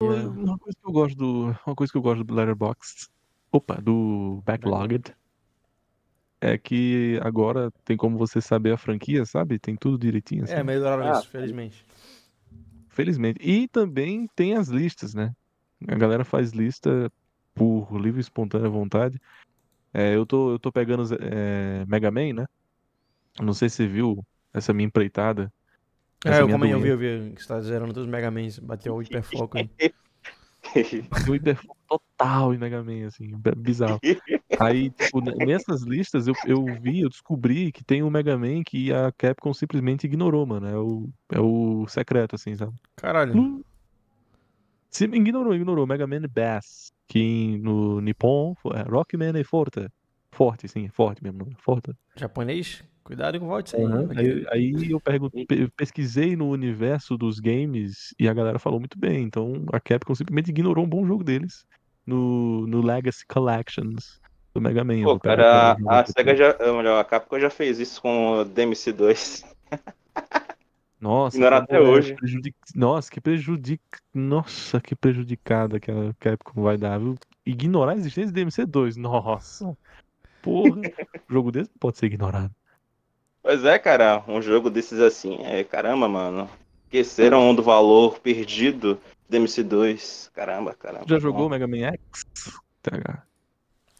Uma coisa que eu gosto do, uma coisa que eu gosto do Letterboxd, opa, do Backlogged, é que agora tem como você saber a franquia, sabe? Tem tudo direitinho. É, assim. É, melhoraram ah, isso, felizmente. Felizmente. E também tem as listas, né? A galera faz lista por livre e espontânea vontade. É, eu, tô, eu tô pegando é, Mega Man, né? Não sei se você viu essa minha empreitada é, eu como eu vi, eu vi que você tá zerando todos os Mega Mans, bateu o hiperfoco. bateu o hiperfoco total em Mega Man, assim, é bizarro. Aí, tipo, nessas listas eu, eu vi, eu descobri que tem um Mega Man que a Capcom simplesmente ignorou, mano. É o, é o secreto, assim, sabe? Caralho. Hum. Se, ignorou, ignorou. Mega Man Bass, que no Nippon, é Rockman e é Forte. Forte, sim, é forte mesmo. Forte. Japonês? Cuidado com o Vault uhum. Né? aí, aí, eu pergunto, pesquisei no universo dos games e a galera falou muito bem. Então a Capcom simplesmente ignorou um bom jogo deles no, no Legacy Collections do Mega Man. Pô, né? cara, a, a Sega já. Melhor, a Capcom já fez isso com o DMC2. Nossa, Ignorar até é, hoje. Prejudic... Nossa, que prejudica. Nossa, que prejudicada que a Capcom vai dar, viu? Ignorar a existência do DMC2. Nossa. Porra. jogo desse pode ser ignorado. Pois é, cara, um jogo desses assim, é caramba, mano. Esqueceram do valor perdido do MC2. Caramba, caramba. Já jogou o Mega Man X?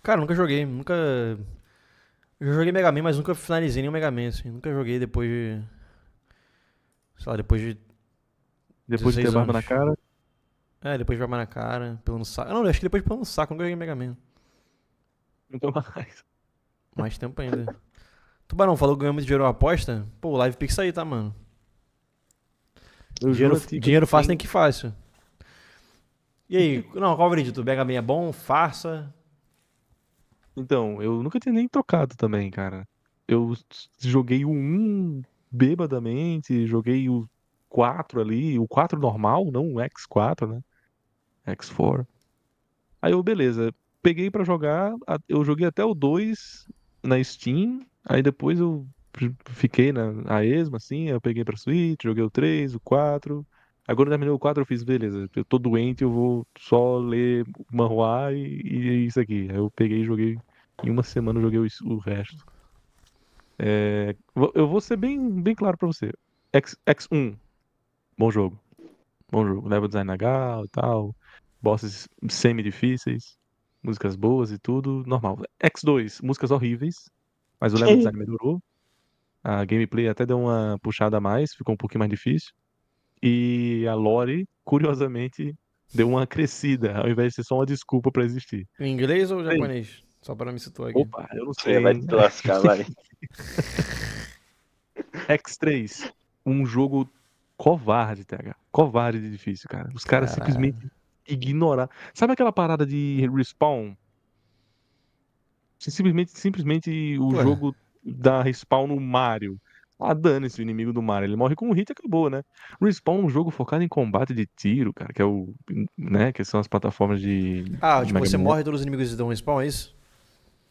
Cara, nunca joguei, nunca. Já joguei Mega Man, mas nunca finalizei nenhum Mega Man, assim. Nunca joguei depois de. Sei lá, depois de. Depois de ter uma barba na cara? É, depois de barba na cara, pelo no saco. Não, acho que depois de pelo saco, nunca joguei Mega Man. Nunca mais. Mais tempo ainda. Tubarão falou que ganhou muito dinheiro aposta? Pô, o Live Pix aí, tá, mano? Eu dinheiro dinheiro fácil tem que fácil. E aí, não, qual brinde? Tu pega é bom, farsa? Então, eu nunca tinha nem tocado também, cara. Eu joguei o 1 bêbadamente, joguei o 4 ali, o 4 normal, não o X4, né? X4. Aí eu, beleza, peguei para jogar, eu joguei até o 2 na Steam, Aí depois eu fiquei na, na ESMA, assim, eu peguei pra Switch, joguei o 3, o 4. Agora terminei o 4, eu fiz, beleza, eu tô doente, eu vou só ler manhua e, e é isso aqui. Aí eu peguei e joguei, em uma semana eu joguei o, o resto. É, eu vou ser bem, bem claro pra você. X, X1, bom jogo. Bom jogo, level design legal e tal, bosses semi-difíceis, músicas boas e tudo, normal. X2, músicas horríveis, mas o level design melhorou. A gameplay até deu uma puxada a mais, ficou um pouquinho mais difícil. E a lore, curiosamente, deu uma crescida, ao invés de ser só uma desculpa para existir. Em inglês ou japonês? Sim. Só para me situar aqui. Opa, eu não sei. vai te lascar, vai. X3, um jogo covarde, TH. Covarde de difícil, cara. Os caras simplesmente ignorar. Sabe aquela parada de respawn Simplesmente, simplesmente o Ué. jogo dá respawn no Mario. Ah, dane-se o inimigo do Mario. Ele morre com um hit e acabou, né? Respawn é um jogo focado em combate de tiro, cara, que é o. né? Que são as plataformas de. Ah, tipo, você Man. morre e todos os inimigos dão respawn, é isso?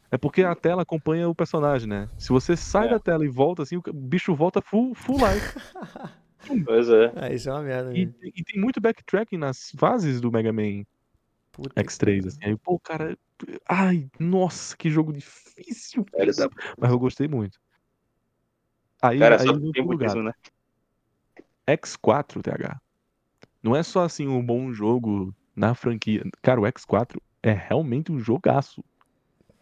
É porque a tela acompanha o personagem, né? Se você sai é. da tela e volta assim, o bicho volta full, full life. pois é. é. Isso é uma merda. E, né? e, tem muito backtracking nas fases do Mega Man. Puta X3, assim. Aí, pô, cara, ai, nossa, que jogo difícil. Cara, dá... Mas eu gostei muito. Aí, cara, aí só tem lugar. Isso, né? X4, TH. Não é só assim um bom jogo na franquia. Cara, o X4 é realmente um jogaço.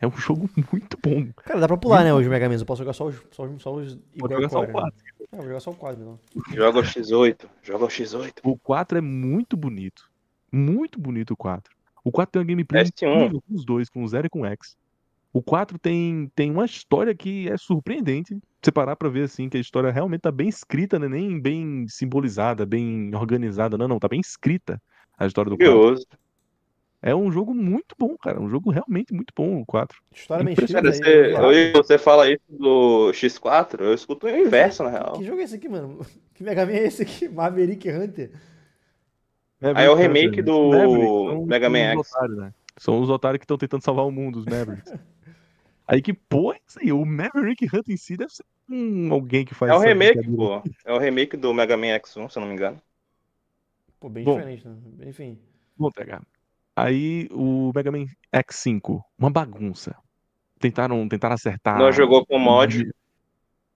É um jogo muito bom. Cara, dá pra pular, né, muito né? Hoje o Mega Man. Eu posso jogar só os, só os, só os igual né? É, vou jogar só o 4 mesmo. Então. Joga o X8. Joga o X8. O 4 é muito bonito. Muito bonito o 4. O 4 tem uma gameplay incrível com os dois, com o Zero e com o X. O 4 tem, tem uma história que é surpreendente. Você parar pra ver assim, que a história realmente tá bem escrita, né? Nem bem simbolizada, bem organizada, não, não. Tá bem escrita a história do 4. É um jogo muito bom, cara. Um jogo realmente muito bom, o 4. História bem escrita. Você, aí, você fala isso do X4, eu escuto o é. inverso, na real. Que jogo é esse aqui, mano? Que Mega Man é esse aqui? Maverick Hunter. Aí é o remake do Mega Man X. Né? São os otários que estão tentando salvar o mundo, os Mavericks. aí que, pô, é isso aí. O Maverick Hunt em si deve ser alguém que faz É o remake, pô. É o remake do Mega Man X1, se eu não me engano. Pô, bem Bom, diferente, né? Enfim. Vou pegar. Aí o Mega Man X5, uma bagunça. Tentaram, tentaram acertar. Não jogou com mod.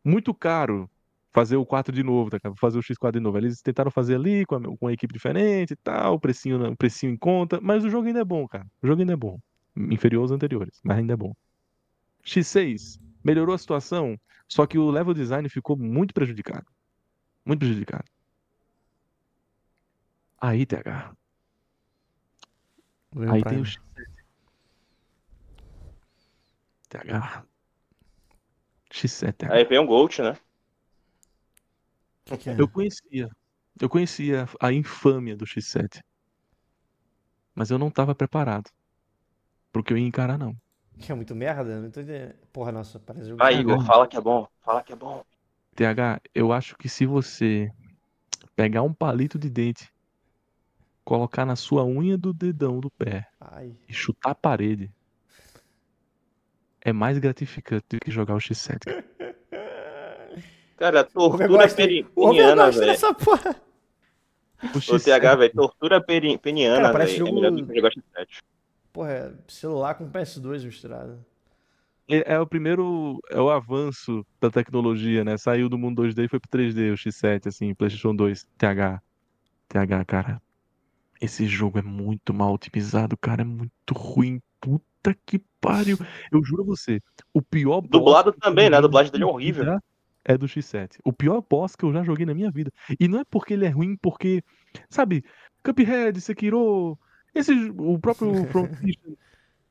Muito caro fazer o 4 de novo, tá, fazer o X4 de novo. Eles tentaram fazer ali com, a, com uma equipe diferente e tal, precinho, precinho em conta, mas o jogo ainda é bom, cara. O jogo ainda é bom. Inferior aos anteriores, mas ainda é bom. X6 melhorou a situação, só que o level design ficou muito prejudicado. Muito prejudicado. Aí, TH. Lembra Aí tem o X7. TH. X7, TH. Aí vem um Gold, né? Que que é? Eu conhecia. Eu conhecia a infâmia do X7. Mas eu não estava preparado. Porque eu ia encarar, não. Que é muito merda, não né? tô Porra, nossa, parece ah, Igor, fala que é bom. Fala que é bom. TH, eu acho que se você pegar um palito de dente, colocar na sua unha do dedão do pé Ai. e chutar a parede, é mais gratificante do que jogar o X7. Cara, tortura periniana, velho. O TH, velho, tortura peniana, parece é jogo... é melhor do que o 7. Porra, é celular com PS2 misturado. É, é, o primeiro, é o avanço da tecnologia, né? Saiu do mundo 2D e foi pro 3D, o X7, assim, PlayStation 2, TH. TH, cara. Esse jogo é muito mal otimizado, cara, é muito ruim. Puta que pariu. Eu juro a você, o pior. Dublado também, né? A dublagem dele é, é horrível é do X7. O pior boss que eu já joguei na minha vida. E não é porque ele é ruim, porque, sabe, Cuphead, Sekiro, esse, o próprio Front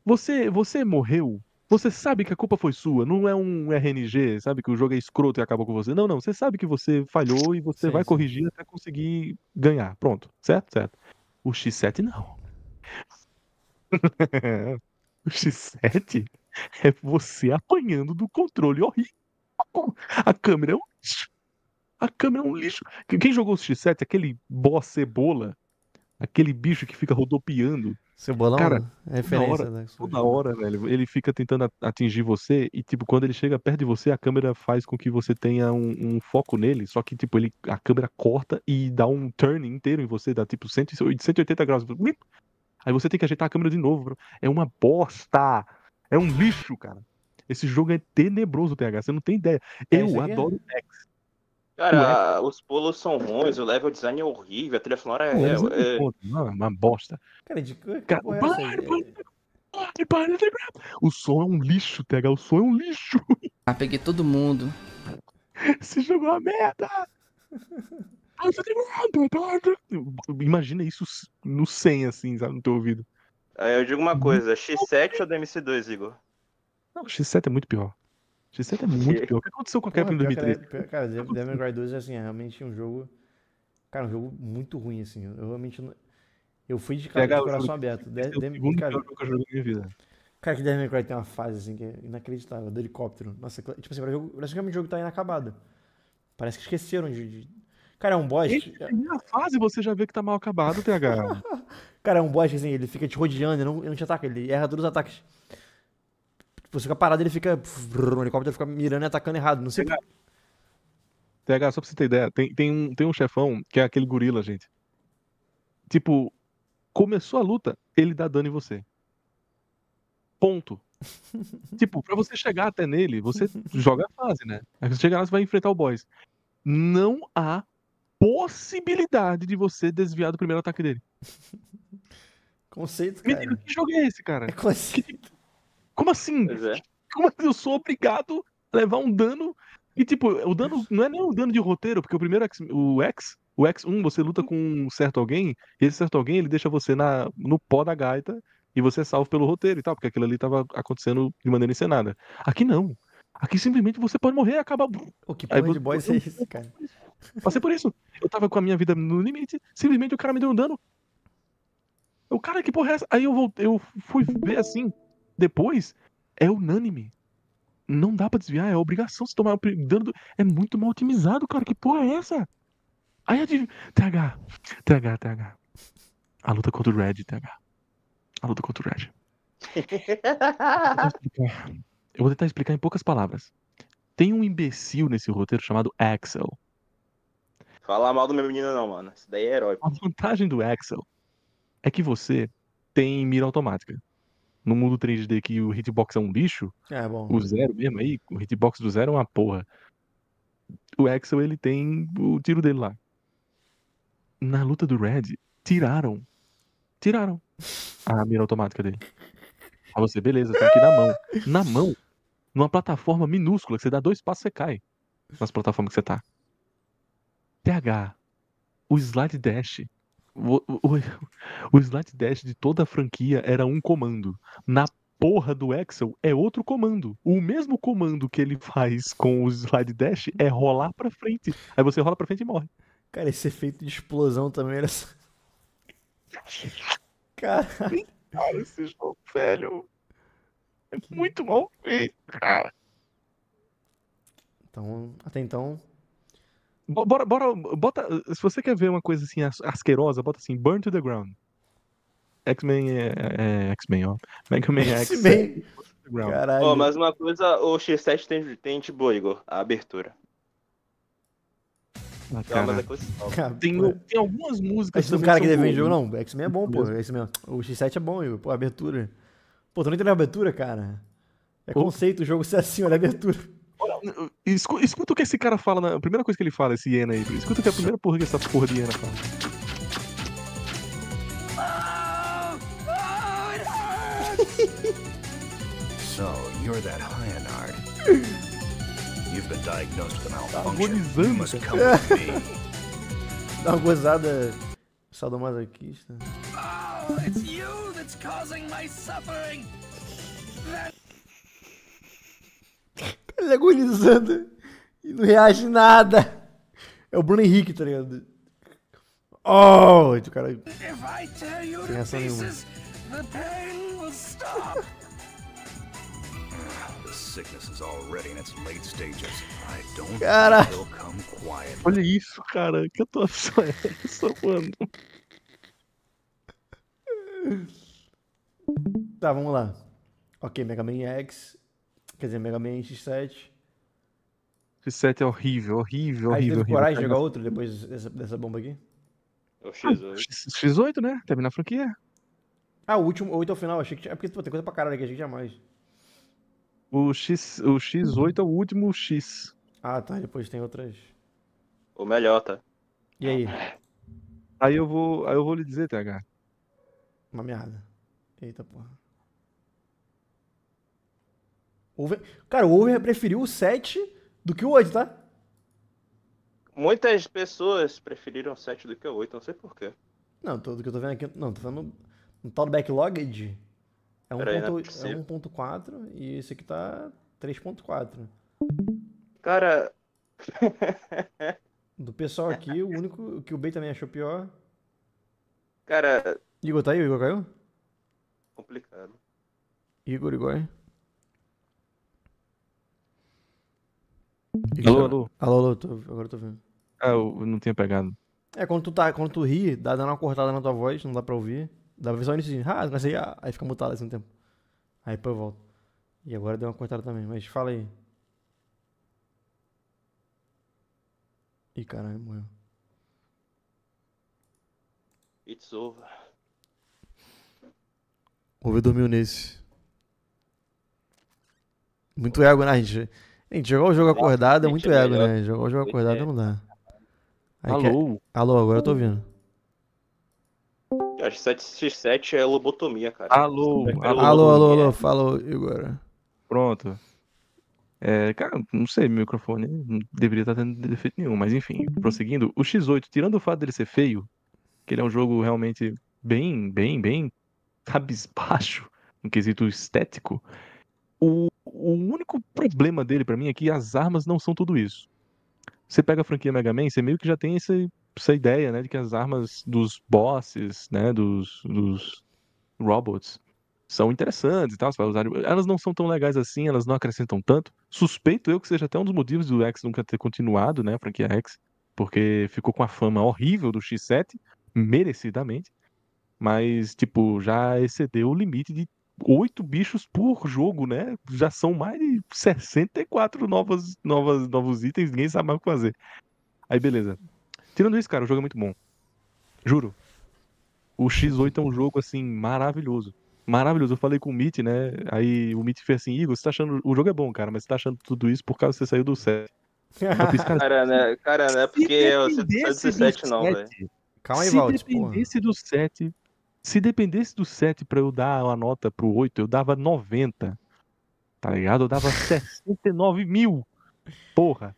você, você morreu, você sabe que a culpa foi sua, não é um RNG, sabe, que o jogo é escroto e acaba com você. Não, não, você sabe que você falhou e você sim, vai sim. corrigir até conseguir ganhar. Pronto, certo? Certo. O X7 não. o X7 é você apanhando do controle horrível. A câmera é um lixo. A câmera é um lixo. Quem jogou o X7, aquele boss cebola, aquele bicho que fica rodopiando. Cebolão? Cara, é referência, hora, né? Toda hora, velho. Ele fica tentando atingir você e, tipo, quando ele chega perto de você, a câmera faz com que você tenha um, um foco nele. Só que, tipo, ele, a câmera corta e dá um turn inteiro em você, dá tipo 180 graus. Aí você tem que ajeitar a câmera de novo. É uma bosta. É um lixo, cara. Esse jogo é tenebroso, TH. Você não tem ideia. É, eu é. adoro é. o X. Cara, o X. os polos são ruins, o level design é horrível, a trilha sonora é. é, é... é né? Uma, bosta. Cara, de cara, o som é um lixo, TH. O som é um lixo. Ah, peguei todo mundo. Esse jogo é uma merda. Imagina isso no 100, assim, sabe, no teu ouvido. Eu digo uma coisa, X7 ou DMC2, Igor? Não, X7 é muito pior. X7 é muito pior. O que aconteceu com a Capcom em 2013? Cara, cara Devil May Cry 2 é assim, é realmente um jogo. Cara, um jogo muito ruim, assim. Eu realmente. Não... Eu fui de, é cara, de coração aberto. De, de, de, cara, jogo que eu joguei na minha vida. Cara, que Devil May Cry tem uma fase, assim, que é inacreditável, do helicóptero. Nossa, tipo assim, parece que o jogo tá inacabado. Parece que esqueceram de. de... Cara, é um boss. É na fase você já vê que tá mal acabado, TH. cara, é um boss, assim, ele fica te rodeando, não, ele não te ataca, ele erra todos os ataques. Você fica parado, ele fica. O helicóptero fica mirando e atacando errado. Não sei. TH, TH só pra você ter ideia, tem, tem, um, tem um chefão que é aquele gorila, gente. Tipo, começou a luta, ele dá dano em você. Ponto. tipo, pra você chegar até nele, você joga a fase, né? Aí você chega lá, você vai enfrentar o boss. Não há possibilidade de você desviar do primeiro ataque dele. Conceito, cara. Menino, que jogo é esse, cara? É conceito. Que, tipo, como assim? É. Como assim eu sou obrigado a levar um dano? E tipo, o dano não é nem um dano de roteiro, porque o primeiro X, o X, o X1, você luta com um certo alguém, e esse certo alguém ele deixa você na, no pó da gaita e você é salvo pelo roteiro e tal, porque aquilo ali tava acontecendo de maneira encenada. Aqui não. Aqui simplesmente você pode morrer e acaba. O que porra Aí, de é isso, cara? Passei por isso. Eu tava com a minha vida no limite, simplesmente o cara me deu um dano. O cara, que porra é essa? Aí eu voltei, eu fui ver assim depois é unânime. Não dá para desviar, é obrigação se tomar dano. É muito mal otimizado, cara. Que porra é essa? Aí adiv... TH, TH, TH. A luta contra o Red, TH. A luta contra o Red. Eu vou tentar explicar em poucas palavras. Tem um imbecil nesse roteiro chamado Axel. Fala mal do meu menino não, mano. Isso daí é herói. A vantagem do Axel é que você tem mira automática no mundo 3D que o hitbox é um lixo, é, o zero mesmo aí, o hitbox do zero é uma porra. O Axel, ele tem o tiro dele lá. Na luta do Red, tiraram. Tiraram a mira automática dele. Aí você, beleza, tá aqui na mão. Na mão, numa plataforma minúscula, que você dá dois passos, você cai. Nas plataformas que você tá. TH, o slide dash o, o, o slide dash de toda a franquia era um comando. Na porra do Excel é outro comando. O mesmo comando que ele faz com o slide dash é rolar para frente. Aí você rola para frente e morre. Cara, esse efeito de explosão também era. Cara. Cara, esse jogo, velho. É muito mal feito, cara. Então, até então, Bora, bora, bota. Se você quer ver uma coisa assim asquerosa, bota assim: Burn to the Ground. X-Men é, é, é X-Men, ó. Mega Man é X-Men. Caralho. Oh, mas uma coisa, o X7 tem, tem de boa, Igor. A abertura. Ah, não, é coisa... tem, tem, algumas músicas. Esse do é cara que defende jogo, não. X-Men é bom, pô. X-Men. É, o X7 é bom, Igor. Pô, abertura. Pô, tu não entendeu a abertura, cara. É conceito o jogo ser assim, olha a abertura legal. Escuta, o que esse cara fala. Na... A primeira coisa que ele fala, esse hiena aí. Escuta o que é a primeira porra que essa porra de hiena fala. so, you're that Hyanard. You've been diagnosed with a malfunction. You must come with me. Dá uma gozada sadomasoquista. Oh, it's you that's causing my suffering! That ele agonizando e não reage nada. É o Bruno Henrique, tá ligado? Oh! E o cara. Sem reação nenhuma. Cara, olha isso, cara. Que atuação é essa, mano? Tá, vamos lá. Ok, Mega Man X Quer dizer, Mega Man X7. X7 é horrível, horrível, horrível. Aí teve horrível, coragem de jogar outro depois dessa, dessa bomba aqui? É o X8. Ah, X8, né? Terminar a franquia. Ah, o último, o 8 é o final. Achei que tinha... É porque pô, tem coisa pra caralho aqui, achei que tinha mais. O, X, o X8 é o último X. Ah, tá. Depois tem outras. O melhor, tá? E aí? Aí eu vou, aí eu vou lhe dizer, TH. Uma merda. Eita porra. Over... Cara, o over preferiu o 7 do que o 8, tá? Muitas pessoas preferiram o 7 do que o 8, não sei porquê. Não, tudo que eu tô vendo aqui. Não, tô vendo. No tal do backlogged é 1.4 é é e esse aqui tá 3.4. Cara. do pessoal aqui, o único que o B também achou pior. Cara. Igor tá aí? O Igor caiu? Complicado. Igor, Igor. Alô, alô. Alô, alô, tô, agora eu tô vendo. Ah, eu não tinha pegado. É, quando tu, tá, quando tu ri, dá, dá uma cortada na tua voz, não dá pra ouvir. Dá pra ver só o início, ah, mas aí ah, aí fica mutado assim um tempo. Aí depois eu volto. E agora deu uma cortada também, mas fala aí. Ih, caralho, morreu. It's over. ver dormiu nesse. Muito ego, né, gente? Gente, jogar o jogo acordado é muito é ego, né? Jogar o jogo acordado não dá. Aí Alô? Quer... Alô, agora eu tô ouvindo. Acho que 7x7 é lobotomia, cara. Alô, alô, alô, alô, alô. falou, Igor. Pronto. É, cara, não sei, meu microfone não deveria estar tendo defeito nenhum, mas enfim, prosseguindo, o X8, tirando o fato dele ser feio, que ele é um jogo realmente bem, bem, bem cabisbaixo no quesito estético, o o único problema dele para mim é que as armas não são tudo isso. Você pega a franquia Mega Man, você meio que já tem essa, essa ideia, né, de que as armas dos bosses, né, dos, dos robots são interessantes e tal, você vai usar. Elas não são tão legais assim, elas não acrescentam tanto. Suspeito eu que seja até um dos motivos do X nunca ter continuado, né, a franquia X, porque ficou com a fama horrível do X7, merecidamente. Mas, tipo, já excedeu o limite de oito bichos por jogo, né? Já são mais de 64 novas, novas, novos itens, ninguém sabe mais o que fazer. Aí, beleza. Tirando isso, cara, o jogo é muito bom. Juro. O X8 é um jogo, assim, maravilhoso. Maravilhoso. Eu falei com o Mitch, né? Aí o Mitch fez assim, Igor, você tá achando... O jogo é bom, cara, mas você tá achando tudo isso por causa que você saiu do 7. Fiz, cara, cara, né? cara, não é porque você saiu do 7 não, velho. Calma aí, Se dependesse porra. do 7, se dependesse do 7 para eu dar uma nota pro 8, eu dava 90. Tá ligado? Eu dava 69 mil. Porra.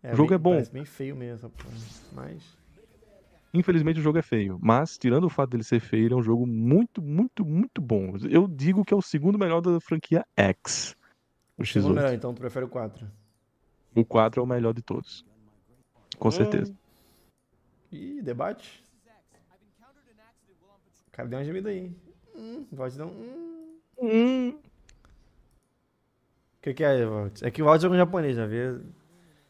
É, o jogo bem, é bom. bem feio mesmo, mas. Infelizmente o jogo é feio, mas tirando o fato dele ser feio, ele é um jogo muito, muito, muito bom. Eu digo que é o segundo melhor da franquia X. O X8. Não, melhor, então tu prefere o 4. O 4 é o melhor de todos. Com hum. certeza. E debate? Cara, deu uma gemida aí. Hum, pode dar um. Hum. O hum. que, que é, Walt? É que o áudio é um japonês, já viu?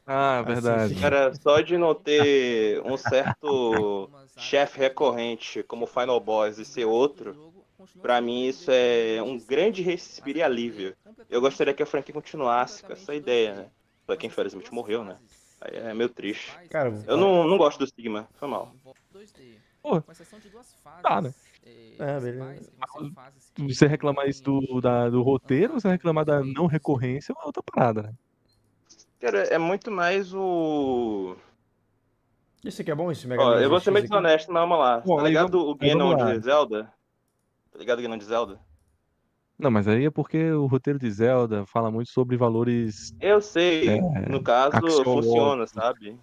Ah, assim, verdade. Cara, só de não ter um certo chefe recorrente como Final Boss e ser outro, Pra mim, isso é um grande respiro e alívio. Eu gostaria que a franquia continuasse com essa ideia, né? Só quem infelizmente morreu, né? Aí é meio triste. Cara, eu não, não gosto do Sigma, foi mal. Pô, tá, né? é, Faz, você, ah, tipo você reclamar isso do, da, do roteiro, tá? você reclamar da não recorrência é uma outra parada, né? Cara, é muito mais o. Isso aqui é bom, esse Mega Ó, Eu vou ser meio desonesto, mas vamos lá. Bom, tá ligado o Ganon de Zelda? Tá ligado o Ganon de Zelda? Não, mas aí é porque o roteiro de Zelda fala muito sobre valores. Eu sei, é, no caso funciona, sabe?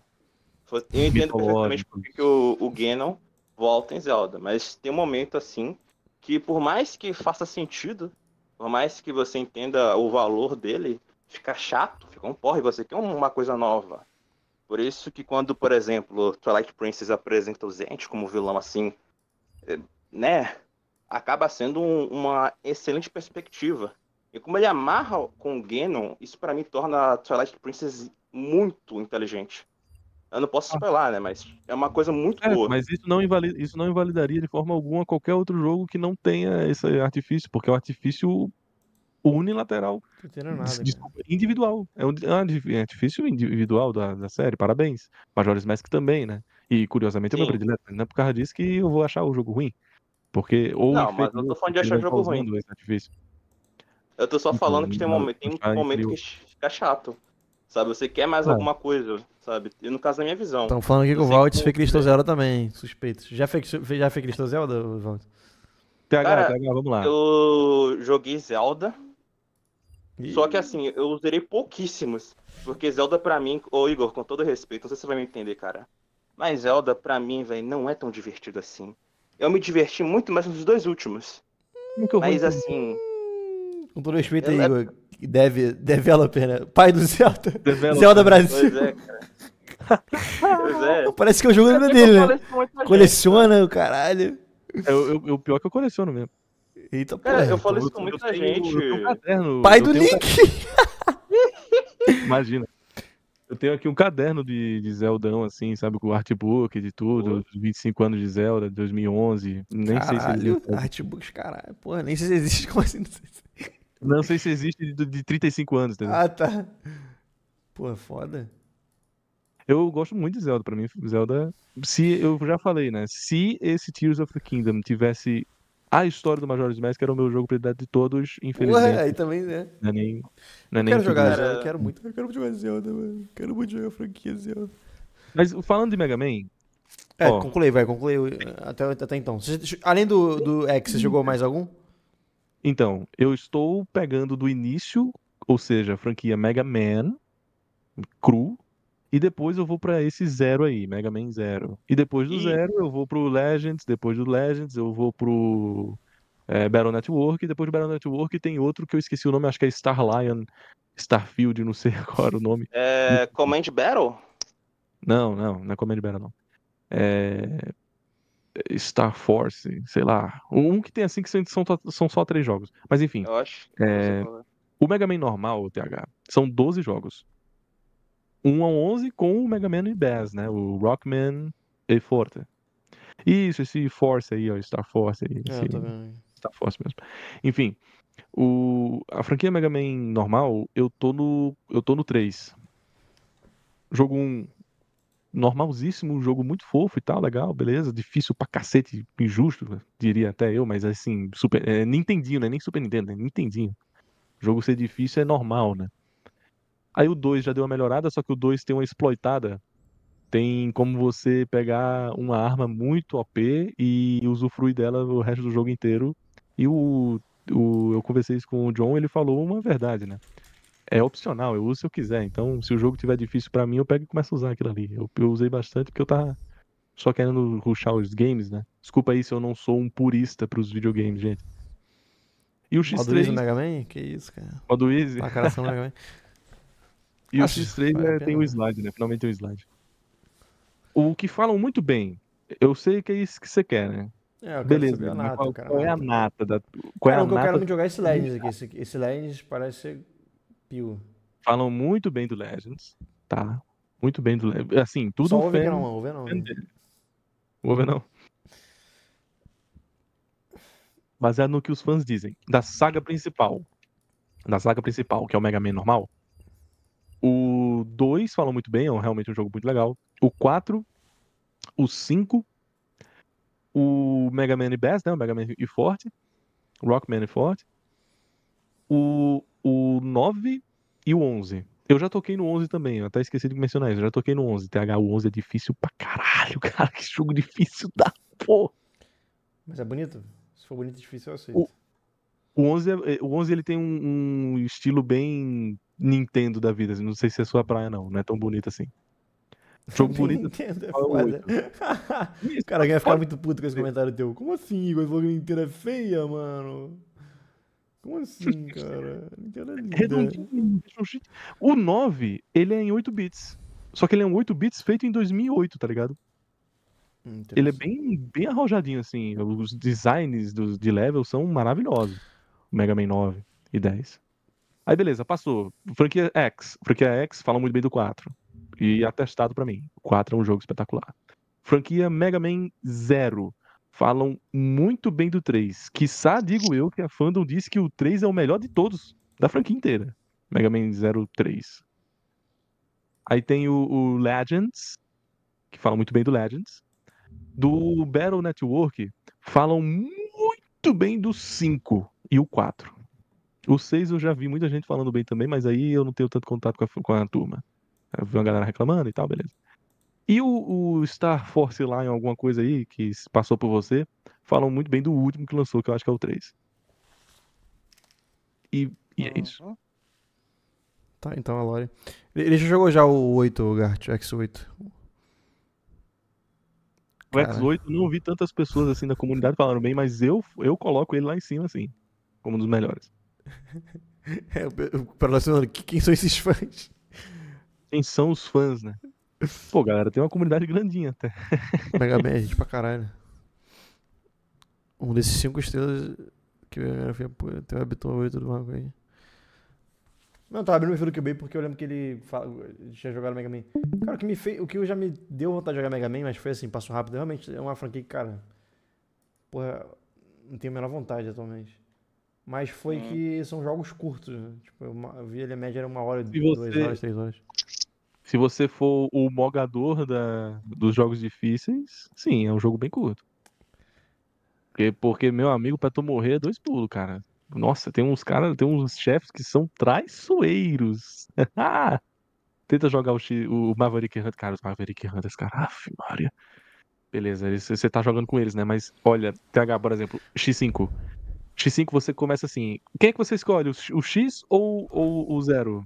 Eu entendo perfeitamente porque o, o Ganon volta em Zelda. Mas tem um momento assim que por mais que faça sentido, por mais que você entenda o valor dele, fica chato, fica um porre, você quer uma coisa nova. Por isso que quando, por exemplo, Twilight Princess apresenta o Zente como vilão assim, é, né, acaba sendo um, uma excelente perspectiva. E como ele amarra com o Ganon, isso para mim torna a Twilight Princess muito inteligente. Eu não posso ah. spoiler, né? Mas é uma coisa muito é, boa. Mas isso não, invalida, isso não invalidaria de forma alguma qualquer outro jogo que não tenha esse artifício, porque é um é artifício unilateral. Nada, desculpa, individual. É um artifício individual da, da série, parabéns. Majores Mask também, né? E curiosamente Sim. eu me predileto, né, não é por causa disso que eu vou achar o jogo ruim. Porque ou Não, mas eu tô falando de achar o jogo tá ruim. Eu tô só então, falando que tem, um momento, tem um momento que fica chato. Sabe, você quer mais ah. alguma coisa, sabe? E no caso da minha visão. Estão falando aqui que o Valt fez Cristão Zelda também, suspeitos. Já fez, já fez Cristão Zelda, Valt? PH, PH, vamos lá. Eu joguei Zelda. E... Só que assim, eu usei pouquíssimos. Porque Zelda pra mim. Ô Igor, com todo respeito, não sei se você vai me entender, cara. Mas Zelda pra mim, velho, não é tão divertido assim. Eu me diverti muito mais nos dois últimos. Nunca Mas assim. Com todo respeito aí, é Igor e developer, né? Pai do Zelda. Developer. Zelda Brasil. Pois é, cara. pois é. Parece que é o jogo é dele, né? Coleciona gente, o caralho. É o, o pior é que eu coleciono mesmo. Eita, cara, porra, eu falo isso com muita gente. Um caderno, Pai do Link! Um... Imagina. Eu tenho aqui um caderno de, de Zeldão, assim, sabe? Com o artbook de tudo, Pô. 25 anos de Zelda, 2011. Nem caralho, sei se existe. Artbooks, caralho. Porra, nem sei se existe. Como assim? Não sei se... Não sei se existe de, de 35 anos, entendeu? Ah, tá. Pô, é foda. Eu gosto muito de Zelda, pra mim, Zelda... Se, eu já falei, né? Se esse Tears of the Kingdom tivesse a história do Majora's Mask era o meu jogo predileto de todos, infelizmente. Ué, aí também, né? Não é nem, não é nem quero jogar, era... eu quero muito, eu quero jogar Zelda, mano. Quero muito jogar a franquia Zelda. Mas falando de Mega Man... É, ó, conclui, vai, conclui até, até então. Além do, do X, você jogou mais algum? Então, eu estou pegando do início, ou seja, a franquia Mega Man cru, e depois eu vou para esse zero aí, Mega Man Zero. E depois do e... zero eu vou pro Legends, depois do Legends eu vou pro é, Battle Network, e depois do Battle Network tem outro que eu esqueci o nome, acho que é Star Lion, Starfield, não sei qual o nome. É, Command Battle? Não, não, não é Command Battle não. É... Star Force, sei lá. Um que tem assim que são, são só três jogos. Mas enfim. Eu acho. É, né? o Mega Man normal, o TH, são 12 jogos. 1 a 11 com o Mega Man e Bass, né? O Rockman e Forte. Isso, esse Force aí, ó, Star Force aí. É, esse, Star Force mesmo. Enfim, o, a franquia Mega Man normal, eu tô no eu tô no 3. Jogo 1, normalzíssimo, um jogo muito fofo e tal, legal, beleza, difícil pra cacete, injusto, diria até eu, mas assim, super, é, Nintendinho, né, nem Super Nintendo, né, Nintendinho. O jogo ser difícil é normal, né. Aí o 2 já deu uma melhorada, só que o 2 tem uma exploitada, tem como você pegar uma arma muito OP e usufruir dela o resto do jogo inteiro, e o, o eu conversei isso com o John, ele falou uma verdade, né é opcional, eu uso se eu quiser. Então, se o jogo tiver difícil para mim, eu pego e começo a usar aquilo ali. Eu, eu usei bastante porque eu tava só querendo ruxar os games, né? Desculpa aí se eu não sou um purista pros videogames, gente. E o X3. Modo Easy Mega Man? Que isso, cara. Modo Easy. Macaração Mega Man. E Acho o X3 é, tem um slide, né? Finalmente tem um slide. O que falam muito bem. Eu sei que é isso que você quer, né? É, Beleza, qual, cara, qual é a nata? Da, qual é, é a nata? eu quero me jogar esse Legends aqui. Esse, esse Legends parece ser Pio. Falam muito bem do Legends, tá? Muito bem do Legends. Assim, tudo Só ouve não, ouve não. Ouve não. Baseado no que os fãs dizem. Da saga principal. Da saga principal, que é o Mega Man normal. O 2 falam muito bem, é realmente um jogo muito legal. O 4, o 5, o Mega Man e Bass, né? O Mega Man e Forte. Rockman e Forte o, o 9 e o 11. Eu já toquei no 11 também, eu até esqueci de mencionar isso. Eu já toquei no 11. TH, o 11 é difícil pra caralho, cara. Que jogo difícil da porra. Mas é bonito. Se for bonito e difícil, eu aceito. O, o 11, é, é, o 11 ele tem um, um, estilo bem Nintendo da vida. Assim, não sei se é sua praia, não. Não é tão bonito assim. Jogo bonito. Nintendo é foda. cara, alguém ia ficar muito puto com esse comentário teu. Como assim, Igor? Falou que Nintendo é feia, mano. Como assim, cara? Caralho. Redondinho. O 9, ele é em 8 bits. Só que ele é um 8 bits feito em 2008, tá ligado? Ele é bem, bem arrojadinho, assim. Os designs do, de level são maravilhosos. O Mega Man 9 e 10. Aí beleza, passou. Franquia X. Franquia X fala muito bem do 4. E atestado para mim. O 4 é um jogo espetacular. Franquia Mega Man 0 falam muito bem do 3. Quiçá digo eu que a fandom diz que o 3 é o melhor de todos da franquia inteira. Mega Man 03. Aí tem o, o Legends, que fala muito bem do Legends. Do Battle Network, falam muito bem do 5 e o 4. O 6 eu já vi muita gente falando bem também, mas aí eu não tenho tanto contato com a, com a turma. Eu vi uma galera reclamando e tal, beleza. E o, o, Star Force lá em alguma coisa aí que passou por você, falam muito bem do último que lançou, que eu acho que é o 3. E, e é isso. Tá, então a Lore. Ele já jogou já o 8, o Gart, o X8. O Cara. X8 não vi tantas pessoas assim da comunidade falando bem, mas eu, eu coloco ele lá em cima, assim, como um dos melhores. é, o nós, quem são esses fãs? Quem são os fãs, né? Pô, galera, tem uma comunidade grandinha até. Mega Man, gente pra caralho. Um desses cinco estrelas que eu galera fez, até o habitou e tudo mais aí. Não, eu tava abrindo o filho do QB porque eu lembro que ele fala, tinha jogado Mega Man. Cara, o que, me fez, o que já me deu vontade de jogar Mega Man, mas foi assim, passo rápido. Realmente é uma franquia que, cara. Porra, não tenho a menor vontade atualmente. Mas foi hum. que são jogos curtos, né? Tipo, eu, vi ele a média era uma hora, e duas você... horas, três horas. Se você for o mogador da, dos jogos difíceis, sim, é um jogo bem curto. Porque, porque meu amigo, pra tu morrer é dois pulos, cara. Nossa, tem uns caras, tem uns chefes que são traiçoeiros. Tenta jogar o, o Maverick Hunter. Cara, os Maverick Hunters, cara, af, Maria. Beleza, você tá jogando com eles, né? Mas olha, TH, por exemplo, X5. X5 você começa assim. Quem é que você escolhe? O X ou, ou o zero?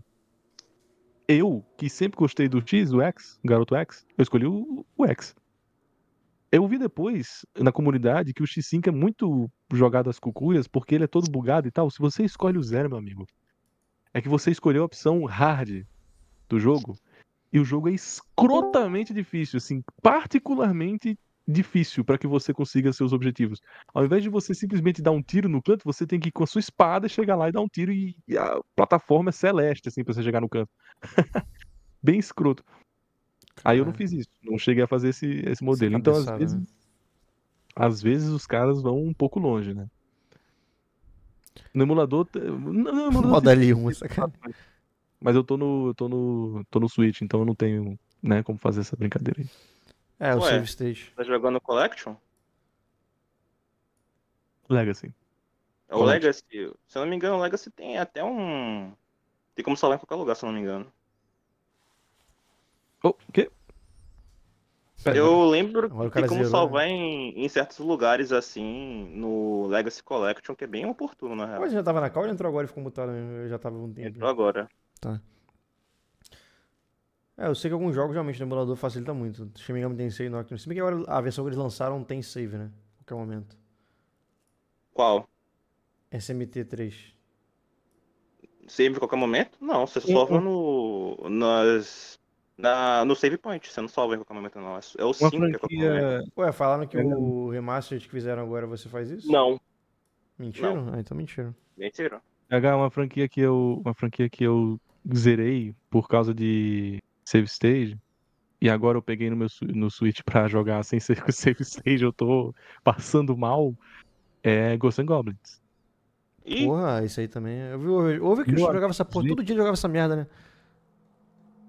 eu, que sempre gostei do X, do X, garoto X, eu escolhi o, o X. Eu vi depois na comunidade que o X5 é muito jogado às cucuias porque ele é todo bugado e tal. Se você escolhe o zero, meu amigo, é que você escolheu a opção hard do jogo e o jogo é escrotamente difícil, assim, particularmente difícil para que você consiga seus objetivos. Ao invés de você simplesmente dar um tiro no canto, você tem que ir com a sua espada chegar lá e dar um tiro e, e a plataforma é celeste assim para você chegar no canto. Bem escroto. Caramba. Aí eu não fiz isso, não cheguei a fazer esse, esse modelo. Então às vezes, né? às vezes os caras vão um pouco longe, né? No emulador, não, não, emulador moda L1, Mas eu tô no, eu tô no, tô no Switch, então eu não tenho, né, como fazer essa brincadeira aí. É, Ué, o save state. Tá jogando Collection? Legacy. É o Legacy, se eu não me engano, o Legacy tem até um. Tem como salvar em qualquer lugar, se eu não me engano. Oh, o oh, quê? Eu lembro Agora que tem como zero, né? salvar né? em, em, certos lugares assim, no Legacy Collection, que é bem oportuno, na real. Mas já tava na call ou entrou agora e ficou mutado Eu já tava um tempo. Entrou agora. Tá. É, eu sei que alguns jogos realmente no emulador facilita muito. Shin tem save no Actium. Se bem que agora a versão que eles lançaram tem save, né? qualquer momento. Qual? SMT3. Save a qualquer momento? Não, você salva no. Nas. Na, no save point, você não salva em qualquer momento, não. É, é o 5 franquia... que é qualquer momento. Ué, falaram que é. o remastered que fizeram agora você faz isso? Não. Mentiram? Ah, então mentiram. Mentiram. H, uma franquia que eu. Uma franquia que eu zerei por causa de save stage. E agora eu peguei no meu no Switch para jogar sem ser com save stage, eu tô passando mal. É Ghosts and Goblins. E... Porra, isso aí também. É, eu vi, ouve, ouve que eu jogava essa porra, todo dia jogava essa merda, né?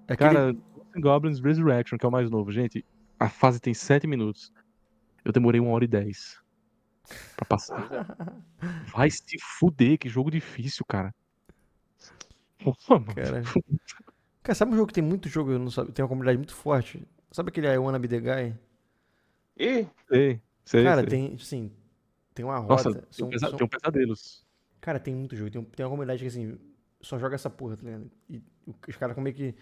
É aquele... Cara, Ghosts and Goblins Resurrection, que é o mais novo, gente. A fase tem 7 minutos. Eu demorei 1 hora e 10 pra passar. Vai se fuder, que jogo difícil, cara. Porra, mano. Cara. Cara, sabe um jogo que tem muito jogo, não sabe, tem uma comunidade muito forte? Sabe aquele I Wanna Be The Guy? Ih! Sei, sei. Cara, sei. tem, assim, tem uma roda Nossa, são, tem, são... tem um pesadelos. Cara, tem muito jogo. Tem, tem uma comunidade que, assim, só joga essa porra, tá ligado? E os caras como é que...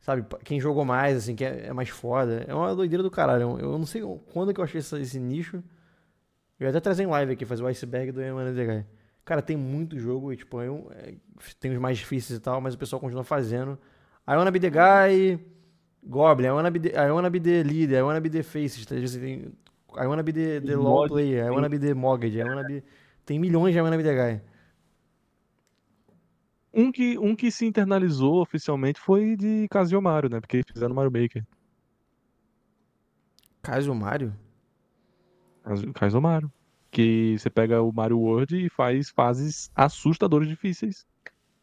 Sabe, quem jogou mais, assim, que é, é, mais foda. É uma doideira do caralho. Eu não sei quando é que eu achei esse, esse nicho. Eu ia até trazer em live aqui, fazer o iceberg do Emmanuel The Guy. Cara, tem muito jogo e, tipo, eu, é, é, tem os mais difíceis e tal, mas o pessoal continua fazendo. I wanna be the guy Goblin, I wanna be the, I wanna be the leader, I wanna be the face. Tá I wanna be the, the law player, I wanna be the mortgage, I wanna be... Tem milhões de I wanna be the guy. Um que, um que se internalizou oficialmente foi de Casio Mario, né? Porque fizeram Mario Maker. Casio Mario? Casio Mario. Que você pega o Mario World e faz fases assustadoras difíceis.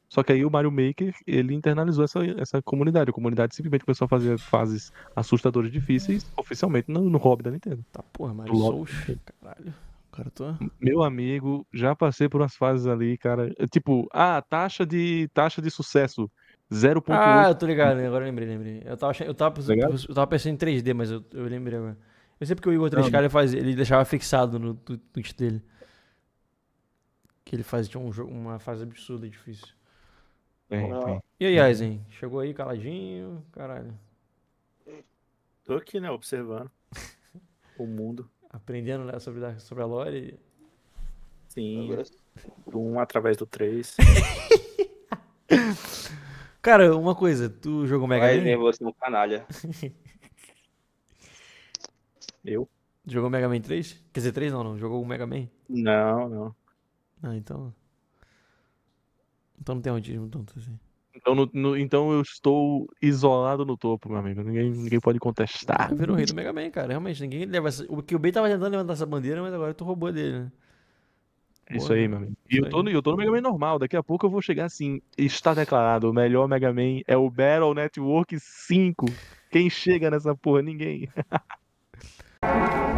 Só que aí o Mario Maker, ele internalizou essa, essa comunidade. A comunidade simplesmente começou a fazer fases assustadoras difíceis, oficialmente, no, no hobby da Nintendo. Tá, porra, Mario Souls, caralho. Cara, tô... Meu amigo, já passei por umas fases ali, cara. É, tipo, ah, taxa de, taxa de sucesso. 0.8. Ah, eu tô ligado, né? agora eu lembrei, lembrei. Eu tava, eu tava, tá eu, tava pensando em 3D, mas eu, eu lembrei agora. Eu sei porque o Igor 3K ele, faz, ele deixava fixado no tweet dele. Que ele fazia um, uma fase absurda difícil. E aí, Aizen? Chegou aí caladinho? Caralho. Tô aqui, né? Observando o mundo. Aprendendo né, sobre, sobre a lore. Sim. Agora... Um através do 3. Cara, uma coisa, tu jogou Mega Vai, Man? Vai, você é um canalha. Eu? Jogou Mega Man 3? Quer dizer, 3 não, não. Jogou o Mega Man? Não, não. Ah, então. Então não tem autismo tanto assim. Então, no, no, então eu estou isolado no topo, meu amigo. Ninguém, ninguém pode contestar. Virou o rei do Mega Man, cara. Realmente, ninguém leva essa... O que o Ben tava tentando levantar essa bandeira, mas agora tu roubou dele, né? É Boa, Isso aí, né? meu amigo. E eu tô, no, eu tô no Mega Man normal. Daqui a pouco eu vou chegar assim. Está declarado: o melhor Mega Man é o Battle Network 5. Quem chega nessa porra? Ninguém.